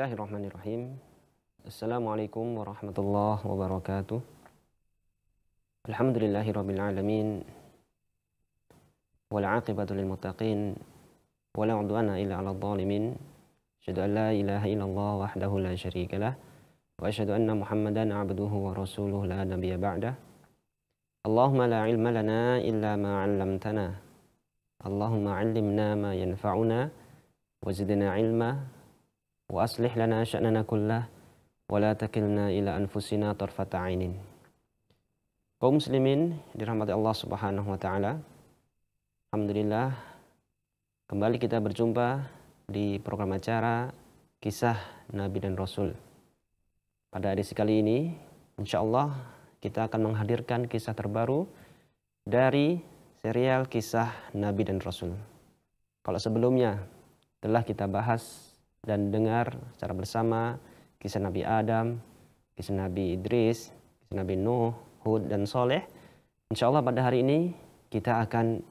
Bismillahirrahmanirrahim. Assalamualaikum warahmatullahi wabarakatuh. Alhamdulillahi rabbil alamin. Wal aqibatu lil muttaqin. Wa la udwana illa 'alal zalimin. Asyhadu an la ilaha illallah wahdahu la syarika lah. Wa asyhadu anna Muhammadan 'abduhu wa rasuluhu la nabiyya ba'dah. Allahumma la ilma lana illa ma 'allamtana. Allahumma 'allimna ma yanfa'una. وزدنا علما وأصلح لنا شأننا كله ولا تكلنا إلى أنفسنا طرفة عين kaum muslimin dirahmati Allah Subhanahu wa taala. Alhamdulillah kembali kita berjumpa di program acara Kisah Nabi dan Rasul. Pada edisi kali ini, insyaallah kita akan menghadirkan kisah terbaru dari serial kisah Nabi dan Rasul. Kalau sebelumnya telah kita bahas dan dengar secara bersama kisah Nabi Adam, kisah Nabi Idris, kisah Nabi Nuh, Hud, dan Soleh. Insya Allah pada hari ini kita akan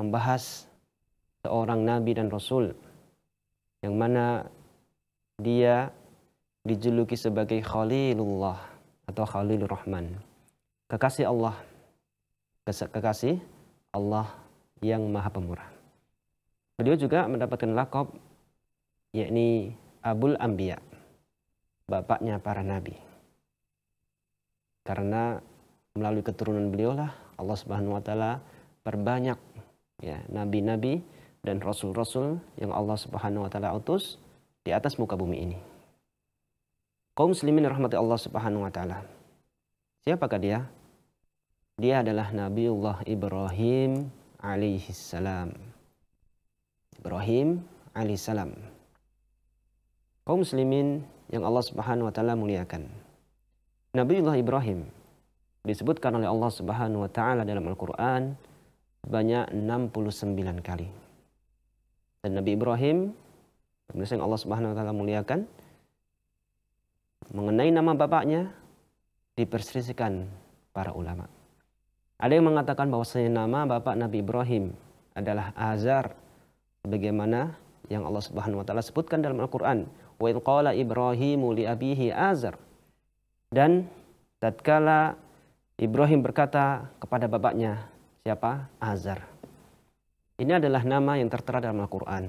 membahas seorang Nabi dan Rasul yang mana dia dijuluki sebagai Khalilullah atau Khalilur Rahman. Kekasih Allah, kekasih Allah yang maha pemurah. Beliau juga mendapatkan lakop yakni Abul Ambiya, bapaknya para nabi. Karena melalui keturunan beliaulah Allah Subhanahu wa taala perbanyak ya nabi-nabi dan rasul-rasul yang Allah Subhanahu wa taala utus di atas muka bumi ini. Kaum muslimin rahmati Allah Subhanahu wa taala. Siapakah dia? Dia adalah Nabiullah Ibrahim alaihi salam. Ibrahim alaihi salam kaum muslimin yang Allah Subhanahu wa taala muliakan. Nabiullah Ibrahim disebutkan oleh Allah Subhanahu wa taala dalam Al-Qur'an banyak 69 kali. Dan Nabi Ibrahim yang Allah Subhanahu wa taala muliakan mengenai nama bapaknya diperselisihkan para ulama. Ada yang mengatakan bahwasanya nama bapak Nabi Ibrahim adalah Azar bagaimana yang Allah Subhanahu wa taala sebutkan dalam Al-Qur'an Wa Ibrahim li abihi Azar. Dan tatkala Ibrahim berkata kepada bapaknya, siapa? Azar. Ini adalah nama yang tertera dalam Al-Qur'an.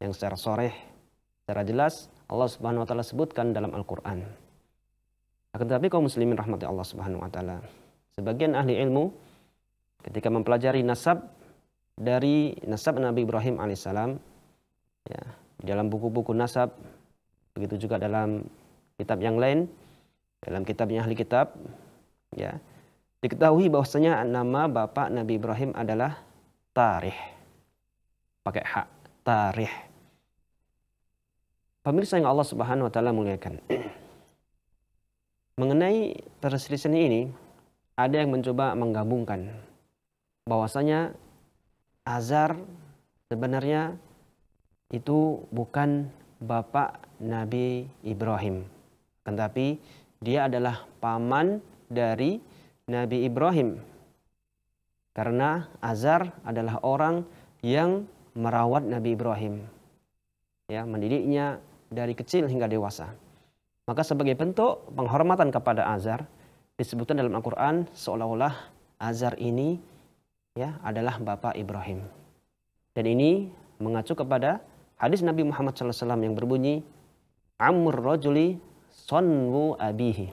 Yang secara soreh, secara jelas Allah Subhanahu wa taala sebutkan dalam Al-Qur'an. Akan tetapi kaum muslimin rahmati Allah Subhanahu wa taala. Sebagian ahli ilmu ketika mempelajari nasab dari nasab Nabi Ibrahim alaihissalam ya, dalam buku-buku nasab, begitu juga dalam kitab yang lain, dalam kitabnya ahli kitab, ya diketahui bahwasanya nama bapak Nabi Ibrahim adalah Tarikh. Pakai hak, Tarikh. Pemirsa yang Allah Subhanahu wa taala muliakan. Mengenai perselisihan ini, ada yang mencoba menggabungkan bahwasanya Azar sebenarnya itu bukan bapak Nabi Ibrahim, tetapi dia adalah paman dari Nabi Ibrahim. Karena Azar adalah orang yang merawat Nabi Ibrahim. Ya, mendidiknya dari kecil hingga dewasa. Maka sebagai bentuk penghormatan kepada Azar disebutkan dalam Al-Qur'an seolah-olah Azar ini ya adalah bapak Ibrahim. Dan ini mengacu kepada hadis Nabi Muhammad SAW yang berbunyi Amr rajuli sonwu abihi.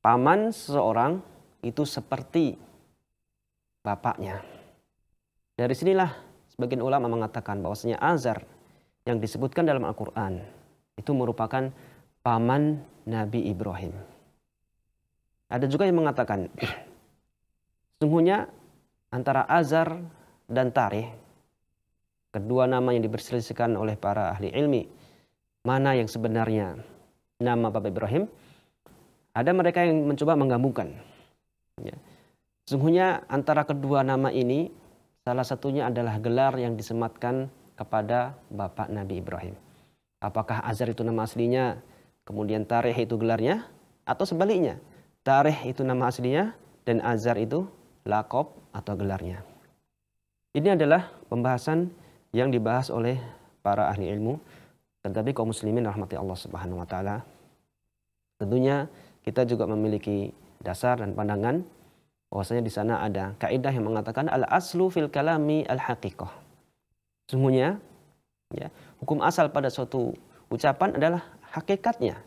Paman seseorang itu seperti bapaknya. Dari sinilah sebagian ulama mengatakan bahwasanya Azar yang disebutkan dalam Al-Quran itu merupakan paman Nabi Ibrahim. Ada juga yang mengatakan, sungguhnya antara Azar dan Tarikh Kedua nama yang diperselisihkan oleh para ahli ilmi. Mana yang sebenarnya nama Bapak Ibrahim? Ada mereka yang mencoba menggabungkan. Ya. Sungguhnya antara kedua nama ini salah satunya adalah gelar yang disematkan kepada Bapak Nabi Ibrahim. Apakah Azar itu nama aslinya, kemudian Tarikh itu gelarnya, atau sebaliknya, Tarikh itu nama aslinya dan Azar itu lakop atau gelarnya. Ini adalah pembahasan yang dibahas oleh para ahli ilmu tetapi kaum muslimin rahmati Allah Subhanahu wa taala tentunya kita juga memiliki dasar dan pandangan bahwasanya di sana ada kaidah yang mengatakan al aslu fil kalami al haqiqah sungguhnya ya hukum asal pada suatu ucapan adalah hakikatnya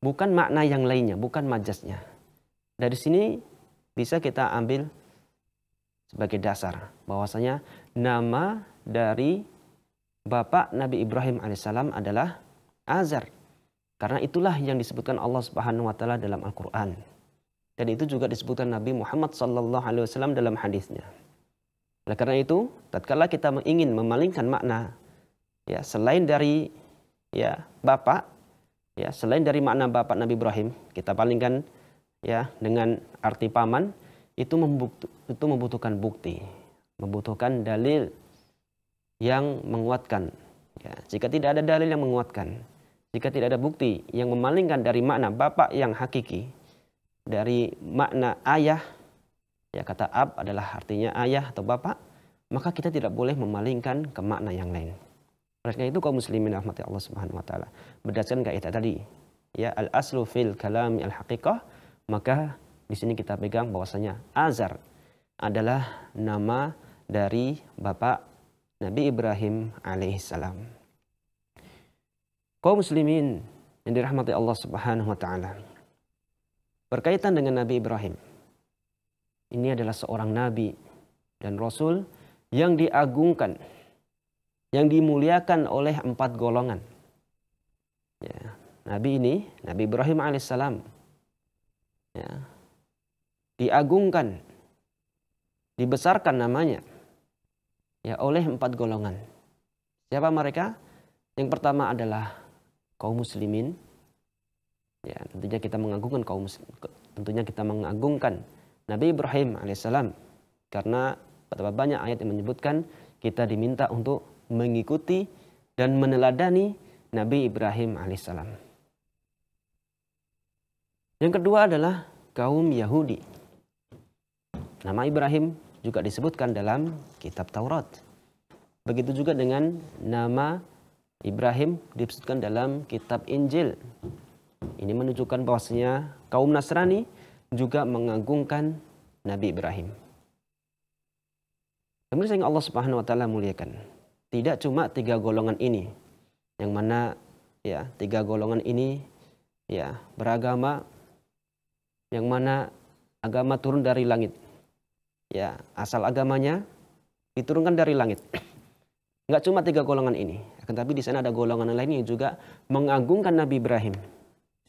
bukan makna yang lainnya bukan majasnya dari sini bisa kita ambil sebagai dasar bahwasanya nama dari bapak Nabi Ibrahim alaihissalam adalah Azar. Karena itulah yang disebutkan Allah Subhanahu wa taala dalam Al-Qur'an. Dan itu juga disebutkan Nabi Muhammad sallallahu alaihi wasallam dalam hadisnya. Oleh karena itu, tatkala kita ingin memalingkan makna ya selain dari ya bapak ya selain dari makna bapak Nabi Ibrahim, kita palingkan ya dengan arti paman itu, itu membutuhkan bukti, membutuhkan dalil yang menguatkan. Ya, jika tidak ada dalil yang menguatkan, jika tidak ada bukti yang memalingkan dari makna bapak yang hakiki, dari makna ayah, ya kata ab adalah artinya ayah atau bapak, maka kita tidak boleh memalingkan ke makna yang lain. Oleh itu kaum muslimin rahmati Allah Subhanahu wa taala. Berdasarkan kaidah tadi, ya al aslu fil kalami al haqiqah, maka di sini kita pegang bahwasanya azar adalah nama dari bapak Nabi Ibrahim alaihissalam. Kaum muslimin yang dirahmati Allah Subhanahu wa taala. Berkaitan dengan Nabi Ibrahim. Ini adalah seorang nabi dan rasul yang diagungkan, yang dimuliakan oleh empat golongan. Ya, nabi ini, Nabi Ibrahim alaihissalam, ya, diagungkan, dibesarkan namanya ya oleh empat golongan. Siapa mereka? Yang pertama adalah kaum muslimin. Ya, tentunya kita mengagungkan kaum muslim, tentunya kita mengagungkan Nabi Ibrahim alaihissalam karena betapa banyak ayat yang menyebutkan kita diminta untuk mengikuti dan meneladani Nabi Ibrahim alaihissalam. Yang kedua adalah kaum Yahudi. Nama Ibrahim juga disebutkan dalam kitab Taurat. Begitu juga dengan nama Ibrahim disebutkan dalam kitab Injil. Ini menunjukkan bahwasanya kaum Nasrani juga mengagungkan Nabi Ibrahim. Kemudian yang Allah Subhanahu wa taala muliakan. Tidak cuma tiga golongan ini yang mana ya tiga golongan ini ya beragama yang mana agama turun dari langit ya asal agamanya diturunkan dari langit. Enggak cuma tiga golongan ini, akan tapi di sana ada golongan lain yang juga mengagungkan Nabi Ibrahim.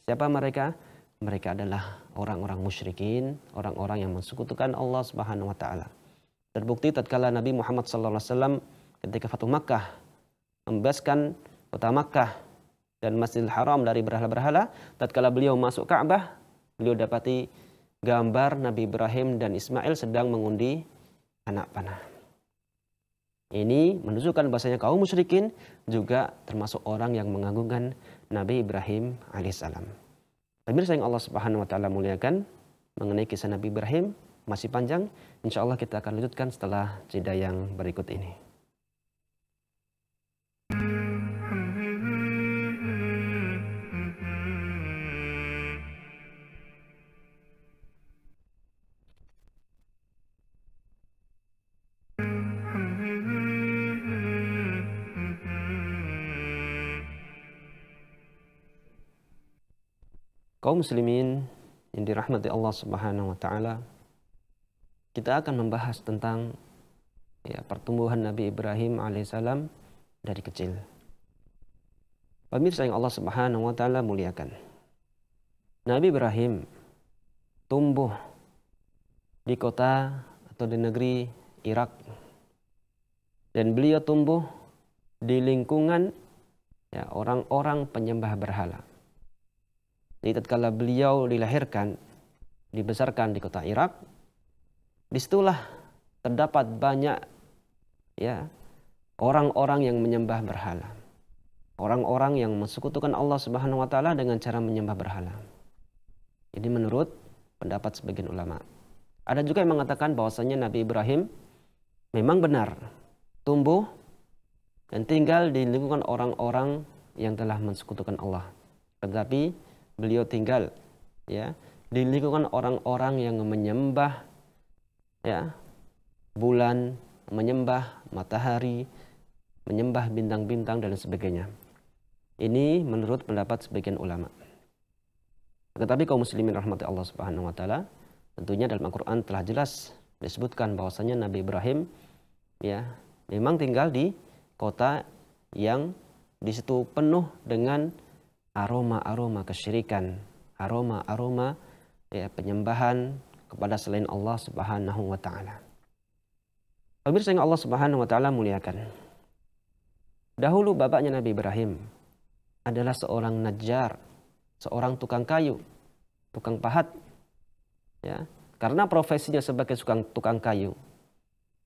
Siapa mereka? Mereka adalah orang-orang musyrikin, orang-orang yang mensekutukan Allah Subhanahu wa taala. Terbukti tatkala Nabi Muhammad sallallahu alaihi wasallam ketika Fatuh Makkah membebaskan kota Makkah dan Masjidil Haram dari berhala-berhala, tatkala beliau masuk Ka'bah, beliau dapati gambar Nabi Ibrahim dan Ismail sedang mengundi anak panah. Ini menunjukkan bahasanya kaum musyrikin juga termasuk orang yang mengagungkan Nabi Ibrahim alaihissalam. Pemirsa yang Allah Subhanahu wa taala muliakan mengenai kisah Nabi Ibrahim masih panjang, insya Allah kita akan lanjutkan setelah jeda yang berikut ini. Kaum muslimin yang dirahmati Allah Subhanahu wa taala, kita akan membahas tentang ya, pertumbuhan Nabi Ibrahim alaihissalam dari kecil. Pemirsa yang Allah Subhanahu wa taala muliakan. Nabi Ibrahim tumbuh di kota atau di negeri Irak dan beliau tumbuh di lingkungan ya, orang -orang penyembah berhala. Jadi tatkala beliau dilahirkan, dibesarkan di kota Irak, di disitulah terdapat banyak ya orang-orang yang menyembah berhala. Orang-orang yang mensekutukan Allah Subhanahu wa taala dengan cara menyembah berhala. ini menurut pendapat sebagian ulama. Ada juga yang mengatakan bahwasanya Nabi Ibrahim memang benar tumbuh dan tinggal di lingkungan orang-orang yang telah mensekutukan Allah. Tetapi beliau tinggal ya di lingkungan orang-orang yang menyembah ya bulan, menyembah matahari, menyembah bintang-bintang dan sebagainya. Ini menurut pendapat sebagian ulama. Tetapi kaum muslimin rahmati Allah Subhanahu wa taala, tentunya dalam Al-Qur'an telah jelas disebutkan bahwasanya Nabi Ibrahim ya memang tinggal di kota yang di situ penuh dengan aroma-aroma kesyirikan, aroma-aroma ya, penyembahan kepada selain Allah Subhanahu wa taala. Pemirsa yang Allah Subhanahu wa taala muliakan. Dahulu bapaknya Nabi Ibrahim adalah seorang najjar, seorang tukang kayu, tukang pahat. Ya, karena profesinya sebagai tukang tukang kayu,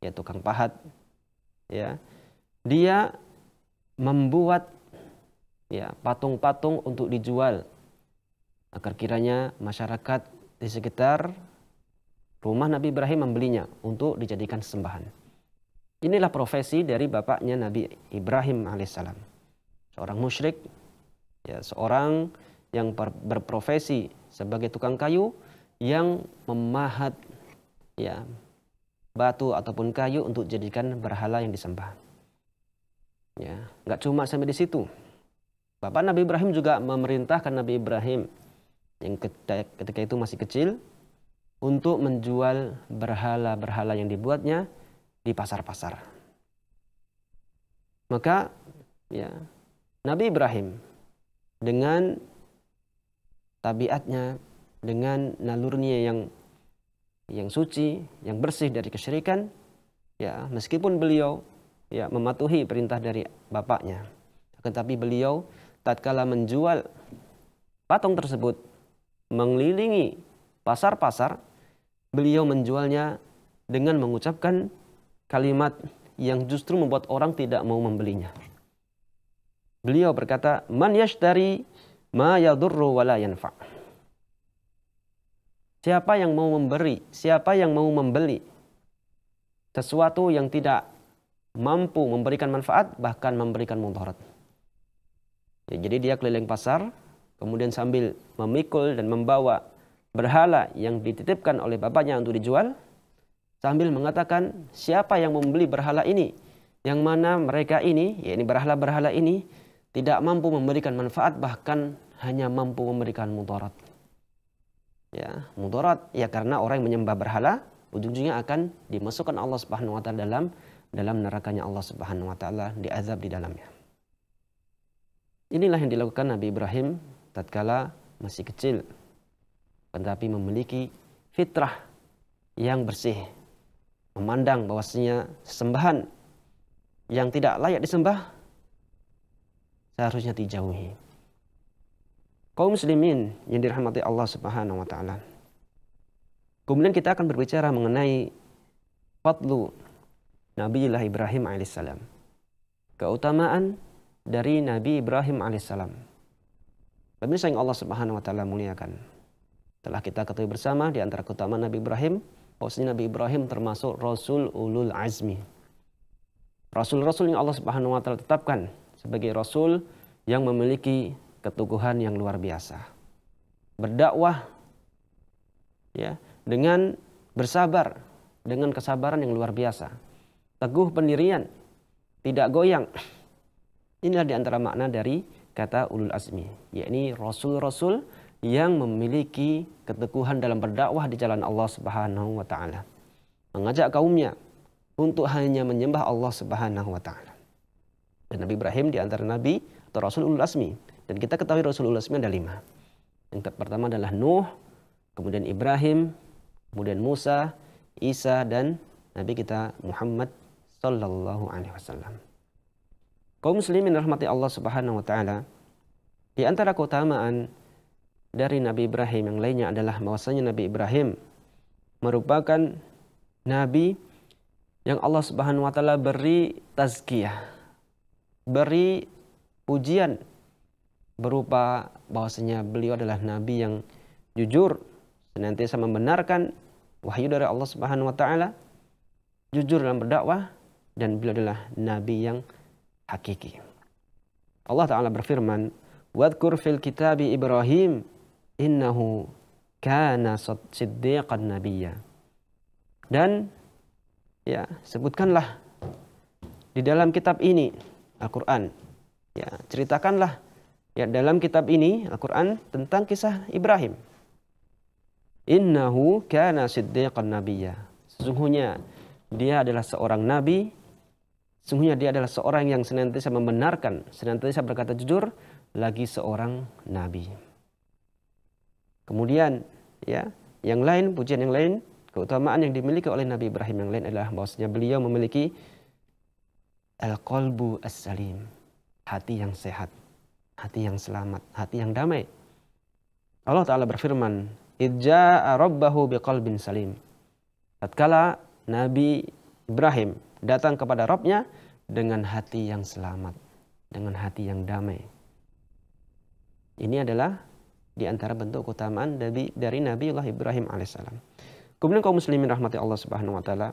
ya tukang pahat. Ya, dia membuat ya patung-patung untuk dijual agar kiranya masyarakat di sekitar rumah Nabi Ibrahim membelinya untuk dijadikan sembahan. Inilah profesi dari bapaknya Nabi Ibrahim alaihissalam. Seorang musyrik, ya seorang yang berprofesi sebagai tukang kayu yang memahat ya batu ataupun kayu untuk jadikan berhala yang disembah. Ya, nggak cuma sampai di situ. Bapak Nabi Ibrahim juga memerintahkan Nabi Ibrahim yang ketika itu masih kecil untuk menjual berhala-berhala yang dibuatnya di pasar-pasar. Maka ya Nabi Ibrahim dengan tabiatnya, dengan nalurnya yang yang suci, yang bersih dari kesyirikan, ya meskipun beliau ya mematuhi perintah dari bapaknya, tetapi beliau tatkala menjual patung tersebut mengelilingi pasar-pasar, beliau menjualnya dengan mengucapkan kalimat yang justru membuat orang tidak mau membelinya. Beliau berkata, "Man yashtari ma yadurru wa la yanfa." Siapa yang mau memberi, siapa yang mau membeli sesuatu yang tidak mampu memberikan manfaat bahkan memberikan mudarat. Ya, jadi dia keliling pasar, kemudian sambil memikul dan membawa berhala yang dititipkan oleh bapaknya untuk dijual, sambil mengatakan siapa yang membeli berhala ini, yang mana mereka ini, ya ini berhala-berhala ini, tidak mampu memberikan manfaat bahkan hanya mampu memberikan mudarat. Ya, mudarat ya karena orang yang menyembah berhala ujung-ujungnya akan dimasukkan Allah Subhanahu wa taala dalam dalam nerakanya Allah Subhanahu wa taala diazab di dalamnya. Inilah yang dilakukan Nabi Ibrahim tatkala masih kecil, tetapi memiliki fitrah yang bersih, memandang bahwasanya sembahan yang tidak layak disembah seharusnya dijauhi. Kaum muslimin yang dirahmati Allah Subhanahu wa taala. Kemudian kita akan berbicara mengenai fadlu Nabi Ibrahim alaihissalam. Keutamaan dari Nabi Ibrahim alaihissalam. Pemirsa yang Allah Subhanahu wa taala muliakan. Telah kita ketahui bersama di antara keutamaan Nabi Ibrahim, bahwasanya Nabi Ibrahim termasuk Rasul Ulul Azmi. Rasul-rasul yang Allah Subhanahu wa taala tetapkan sebagai rasul yang memiliki keteguhan yang luar biasa. Berdakwah ya, dengan bersabar, dengan kesabaran yang luar biasa. Teguh pendirian, tidak goyang, Inilah diantara makna dari kata ulul azmi, yakni rasul-rasul yang memiliki keteguhan dalam berdakwah di jalan Allah Subhanahu wa taala. Mengajak kaumnya untuk hanya menyembah Allah Subhanahu wa taala. Dan Nabi Ibrahim di antara nabi atau rasul ulul azmi. Dan kita ketahui rasul ulul azmi ada lima. Yang pertama adalah Nuh, kemudian Ibrahim, kemudian Musa, Isa dan Nabi kita Muhammad sallallahu alaihi wasallam. Kaum muslimin rahmati Allah Subhanahu wa taala, di antara keutamaan dari Nabi Ibrahim yang lainnya adalah bahwasanya Nabi Ibrahim merupakan nabi yang Allah Subhanahu wa taala beri tazkiyah, beri pujian berupa bahwasanya beliau adalah nabi yang jujur, senantiasa membenarkan wahyu dari Allah Subhanahu wa taala, jujur dalam berdakwah dan beliau adalah nabi yang hakiki. Allah Ta'ala berfirman, وَذْكُرْ fil الْكِتَابِ Ibrahim إِنَّهُ kana siddiqan nabiyya. Dan ya sebutkanlah di dalam kitab ini Al-Qur'an. Ya, ceritakanlah ya dalam kitab ini Al-Qur'an tentang kisah Ibrahim. Innahu kana siddiqan nabiyya. Sesungguhnya dia adalah seorang nabi Sungguhnya dia adalah seorang yang senantiasa membenarkan, senantiasa berkata jujur, lagi seorang nabi. Kemudian ya, yang lain pujian yang lain, keutamaan yang dimiliki oleh Nabi Ibrahim yang lain adalah bahwasanya beliau memiliki al-qalbu as-salim, hati yang sehat, hati yang selamat, hati yang damai. Allah taala berfirman, "Idza rabbahu biqalbin salim." Tatkala Nabi Ibrahim datang kepada Robnya dengan hati yang selamat, dengan hati yang damai. Ini adalah di antara bentuk keutamaan dari, dari Allah Ibrahim alaihissalam. Kemudian kaum muslimin rahmati Allah subhanahu wa ta'ala.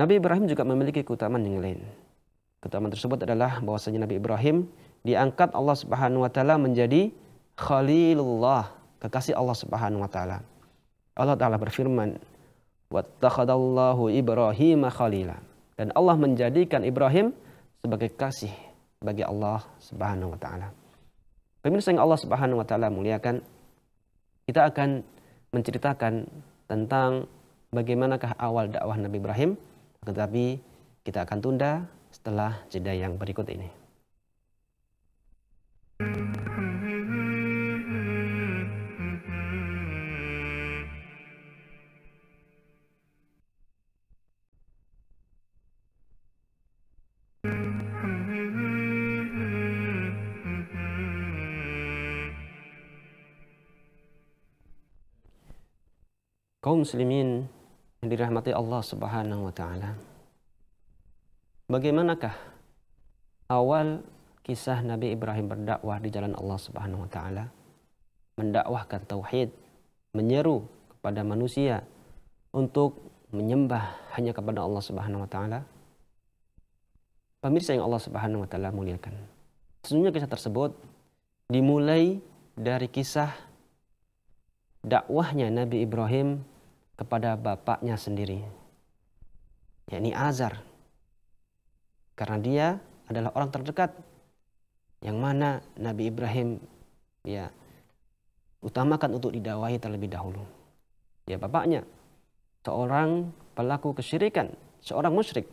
Nabi Ibrahim juga memiliki keutamaan yang lain. Keutamaan tersebut adalah bahwasanya Nabi Ibrahim diangkat Allah subhanahu wa ta'ala menjadi Khalilullah, kekasih Allah subhanahu wa ta'ala. Allah ta'ala berfirman, Wattakhadallahu Ibrahim khalila. Dan Allah menjadikan Ibrahim sebagai kasih bagi Allah Subhanahu wa taala. Pemirsa yang Allah Subhanahu wa taala muliakan, kita akan menceritakan tentang bagaimanakah awal dakwah Nabi Ibrahim, tetapi kita akan tunda setelah jeda yang berikut ini. kaum muslimin yang dirahmati Allah Subhanahu wa taala. Bagaimanakah awal kisah Nabi Ibrahim berdakwah di jalan Allah Subhanahu wa taala? Mendakwahkan tauhid, menyeru kepada manusia untuk menyembah hanya kepada Allah Subhanahu wa taala. Pemirsa yang Allah Subhanahu wa taala muliakan. Sesungguhnya kisah tersebut dimulai dari kisah dakwahnya Nabi Ibrahim kepada bapaknya sendiri, yakni Azar. Karena dia adalah orang terdekat yang mana Nabi Ibrahim ya utamakan untuk didawahi terlebih dahulu. Ya bapaknya seorang pelaku kesyirikan, seorang musyrik.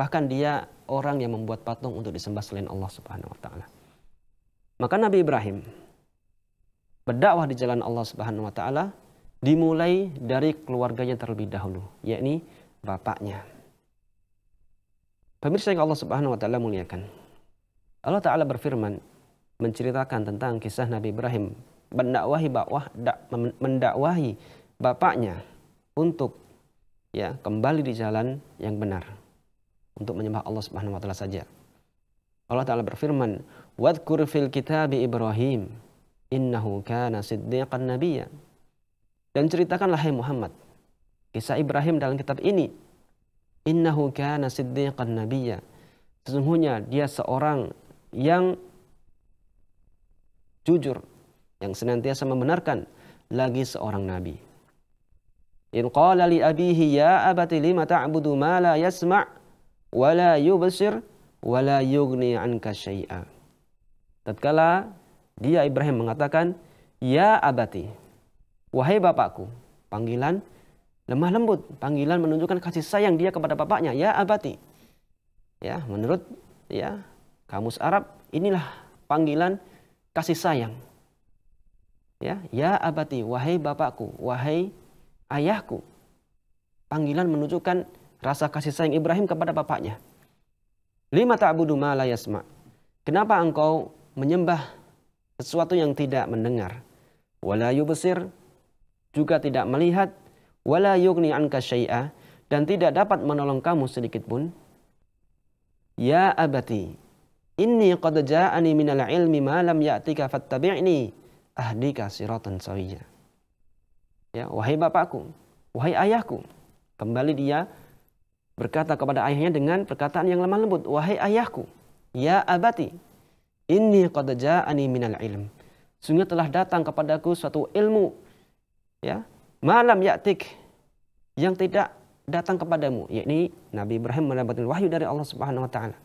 Bahkan dia orang yang membuat patung untuk disembah selain Allah Subhanahu wa taala. Maka Nabi Ibrahim berdakwah di jalan Allah Subhanahu wa taala dimulai dari keluarganya terlebih dahulu, yakni bapaknya. Pemirsa yang Allah Subhanahu wa taala muliakan. Allah taala berfirman menceritakan tentang kisah Nabi Ibrahim mendakwahi bakwah, mendakwahi bapaknya untuk ya kembali di jalan yang benar untuk menyembah Allah Subhanahu wa taala saja. Allah taala berfirman, "Wadhkur fil kitabi Ibrahim innahu kana siddiqan nabiyya." Dan ceritakanlah hai Muhammad. Kisah Ibrahim dalam kitab ini. Innahu kana siddiqan nabiyya. Sesungguhnya dia seorang yang jujur. Yang senantiasa membenarkan. Lagi seorang nabi. In qala li abihi ya abati lima ta'budu ma la yasma' wa la yubsir wa la yughni anka syai'a. Tatkala dia Ibrahim mengatakan, "Ya abati, Wahai bapakku, panggilan lemah lembut, panggilan menunjukkan kasih sayang dia kepada bapaknya, ya abati. Ya, menurut ya kamus Arab inilah panggilan kasih sayang. Ya, ya abati, wahai bapakku, wahai ayahku. Panggilan menunjukkan rasa kasih sayang Ibrahim kepada bapaknya. Lima ta'budu ma la yasma. Kenapa engkau menyembah sesuatu yang tidak mendengar? Wala yubsir juga tidak melihat wala yughni anka syai'a dan tidak dapat menolong kamu sedikit pun. Ya abati, inni qad ja'ani minal ilmi ma lam ya'tika fattabi'ni ahdika siratan sawiyya. Ya, wahai bapakku, wahai ayahku. Kembali dia berkata kepada ayahnya dengan perkataan yang lemah lembut, wahai ayahku, ya abati, inni qad ja'ani minal ilm. Sungguh telah datang kepadaku suatu ilmu ya malam yatik yang tidak datang kepadamu yakni Nabi Ibrahim mendapatkan wahyu dari Allah Subhanahu wa taala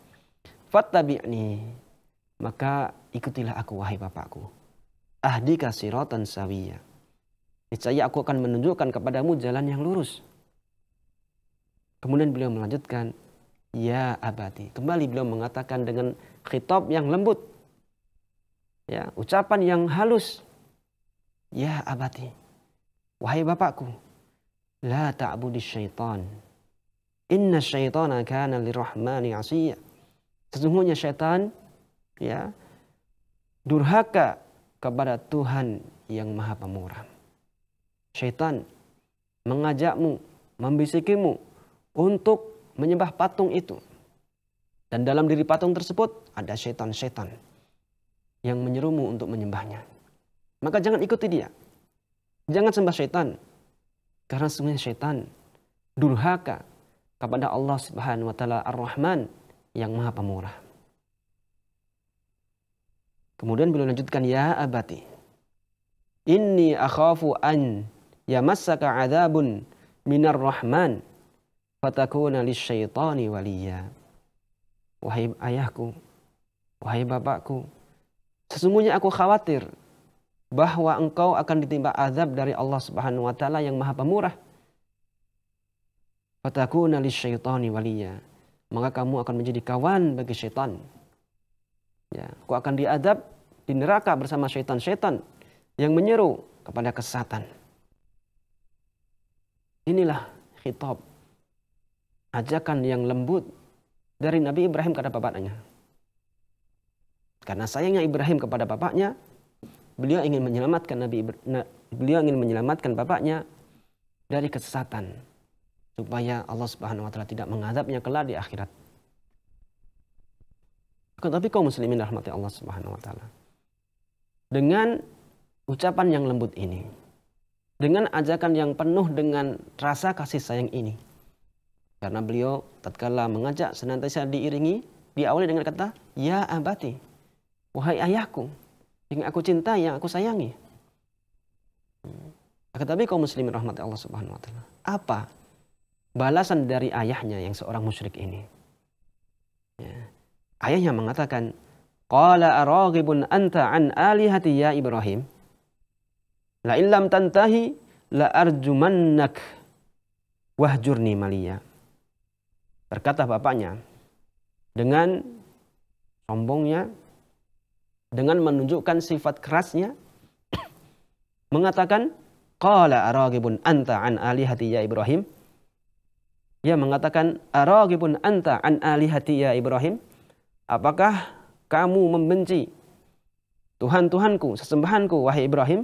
fattabi'ni maka ikutilah aku wahai bapakku ahdika siratan sawiya. niscaya aku akan menunjukkan kepadamu jalan yang lurus kemudian beliau melanjutkan ya abati kembali beliau mengatakan dengan khitab yang lembut ya ucapan yang halus ya abati Wahai bapakku, la ta'budi syaitan. Inna syaitana kana lirrahmani asiyya. Sesungguhnya syaitan ya durhaka kepada Tuhan yang maha pemurah. Syaitan mengajakmu, membisikimu untuk menyembah patung itu. Dan dalam diri patung tersebut ada syaitan-syaitan yang menyerumu untuk menyembahnya. Maka jangan ikuti dia. Jangan sembah syaitan. Karena sesungguhnya syaitan durhaka kepada Allah Subhanahu wa taala Ar-Rahman yang Maha Pemurah. Kemudian beliau lanjutkan ya abati inni akhafu an yamassaka adzabun minar rahman fatakuna lisyaitani waliya. Wahai ayahku, wahai bapakku, sesungguhnya aku khawatir bahwa engkau akan ditimpa azab dari Allah Subhanahu wa taala yang Maha Pemurah. Fatakuna lisyaitani waliya. Maka kamu akan menjadi kawan bagi setan Ya, kau akan diadab di neraka bersama setan-setan yang menyeru kepada kesatuan Inilah khitab ajakan yang lembut dari Nabi Ibrahim kepada bapaknya. Karena sayangnya Ibrahim kepada bapaknya, beliau ingin menyelamatkan Nabi beliau ingin menyelamatkan bapaknya dari kesesatan supaya Allah Subhanahu wa taala tidak mengazabnya kelak di akhirat. Tetapi kaum muslimin rahmati Allah Subhanahu wa taala. Dengan ucapan yang lembut ini, dengan ajakan yang penuh dengan rasa kasih sayang ini. Karena beliau tatkala mengajak senantiasa diiringi, diawali dengan kata, "Ya abati, wahai ayahku." yang aku cintai, yang aku sayangi. Akan tetapi kaum muslimin rahmat Allah Subhanahu wa taala. Apa balasan dari ayahnya yang seorang musyrik ini? Ya. Ayahnya mengatakan, "Qala aragibun anta an alihati ya Ibrahim?" La illam tantahi la arjumannak wahjurni maliya. Berkata bapaknya dengan sombongnya dengan menunjukkan sifat kerasnya mengatakan qala aragibun anta an alihati ya Ibrahim ia mengatakan aragibun anta an alihati ya Ibrahim apakah kamu membenci Tuhan-Tuhanku, sesembahanku, wahai Ibrahim.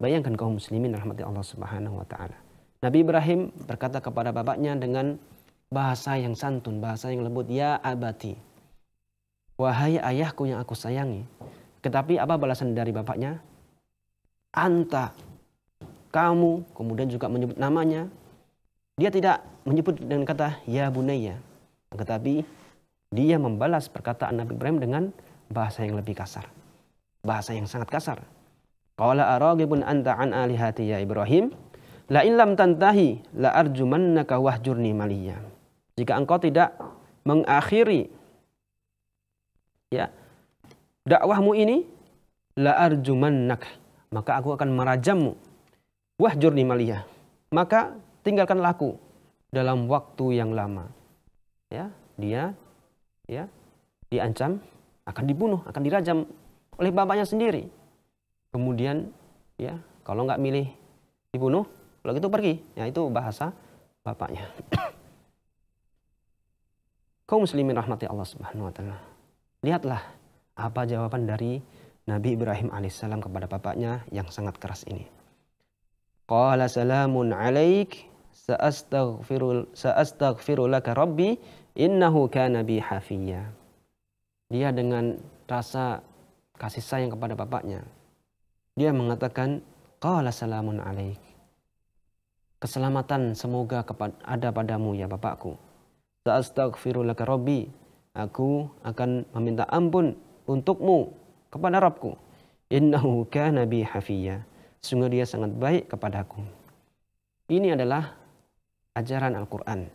Bayangkan kaum muslimin rahmati Allah subhanahu wa ta'ala. Nabi Ibrahim berkata kepada bapaknya dengan bahasa yang santun, bahasa yang lembut. Ya abati, Wahai ayahku yang aku sayangi. Tetapi apa balasan dari bapaknya? Anta, kamu, kemudian juga menyebut namanya. Dia tidak menyebut dengan kata ya bunaya. Tetapi dia membalas perkataan Nabi Ibrahim dengan bahasa yang lebih kasar. Bahasa yang sangat kasar. Qala aragibun anta an alihati ya Ibrahim. La illam tantahi la arjumannaka wahjurni maliyya. Jika engkau tidak mengakhiri ya dakwahmu ini la arjumannak maka aku akan merajammu wahjurni maliyah maka tinggalkanlah aku dalam waktu yang lama ya dia ya diancam akan dibunuh akan dirajam oleh bapaknya sendiri kemudian ya kalau nggak milih dibunuh kalau gitu pergi ya itu bahasa bapaknya kaum muslimin rahmati Allah subhanahu wa taala Lihatlah apa jawaban dari Nabi Ibrahim alaihissalam kepada bapaknya yang sangat keras ini. Qala salamun alaik sa'astaghfiru sa'astaghfiru laka rabbi innahu kana bi hafiyya. Dia dengan rasa kasih sayang kepada bapaknya. Dia mengatakan qala salamun alaik. Keselamatan semoga ada padamu ya bapakku. Sa'astaghfiru laka rabbi Aku akan meminta ampun untukmu kepada Rabbku. Innahu kana bi hafiyya. Sungguh dia sangat baik kepadaku. Ini adalah ajaran Al-Qur'an.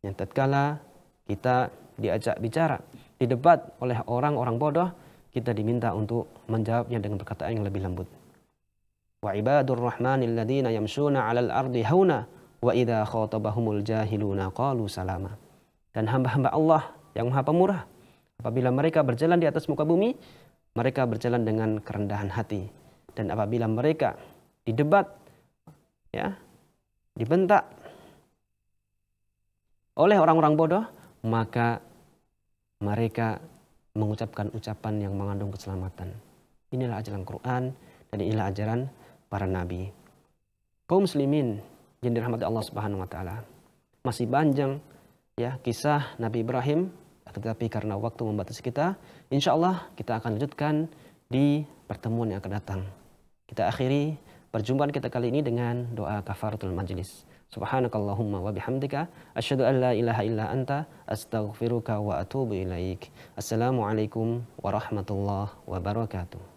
Yang tatkala kita diajak bicara, didebat oleh orang-orang bodoh, kita diminta untuk menjawabnya dengan perkataan yang lebih lembut. Wa ibadur rahmanil ladzina yamshuna 'alal ardi hauna wa idza khatabahumul jahiluna qalu salama. Dan hamba-hamba Allah yang Maha Pemurah. Apabila mereka berjalan di atas muka bumi, mereka berjalan dengan kerendahan hati. Dan apabila mereka didebat, ya, dibentak oleh orang-orang bodoh, maka mereka mengucapkan ucapan yang mengandung keselamatan. Inilah ajaran Quran dan inilah ajaran para nabi. Kaum muslimin yang dirahmati Allah Subhanahu wa taala. Masih panjang ya kisah Nabi Ibrahim tetapi karena waktu membatasi kita, insya Allah kita akan lanjutkan di pertemuan yang akan datang. Kita akhiri perjumpaan kita kali ini dengan doa kafaratul majlis. Subhanakallahumma wa bihamdika asyhadu an la ilaha illa anta astaghfiruka wa atubu ilaik. Assalamualaikum warahmatullahi wabarakatuh.